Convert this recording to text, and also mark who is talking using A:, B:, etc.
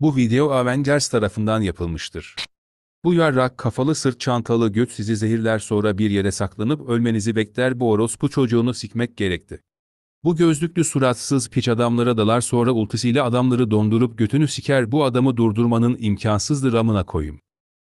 A: Bu video Avengers tarafından yapılmıştır. Bu yarrak kafalı sırt çantalı göt sizi zehirler sonra bir yere saklanıp ölmenizi bekler bu orospu çocuğunu sikmek gerekti. Bu gözlüklü suratsız piç adamlara dalar sonra ultisiyle adamları dondurup götünü siker bu adamı durdurmanın imkansızdır amına koyum.